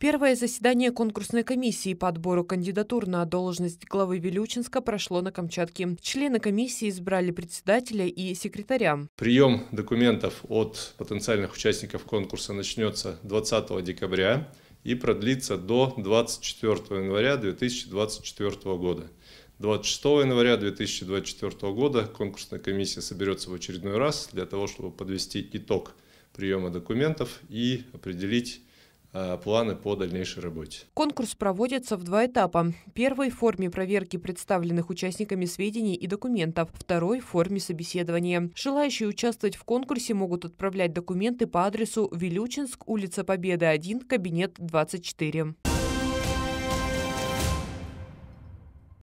Первое заседание конкурсной комиссии по отбору кандидатур на должность главы Вилючинска прошло на Камчатке. Члены комиссии избрали председателя и секретаря. Прием документов от потенциальных участников конкурса начнется 20 декабря и продлится до 24 января 2024 года. 26 января 2024 года конкурсная комиссия соберется в очередной раз для того, чтобы подвести итог приема документов и определить Э, планы по дальнейшей работе. Конкурс проводится в два этапа. Первый – в форме проверки представленных участниками сведений и документов. Второй – в форме собеседования. Желающие участвовать в конкурсе могут отправлять документы по адресу Вилючинск, улица Победы, 1, кабинет 24.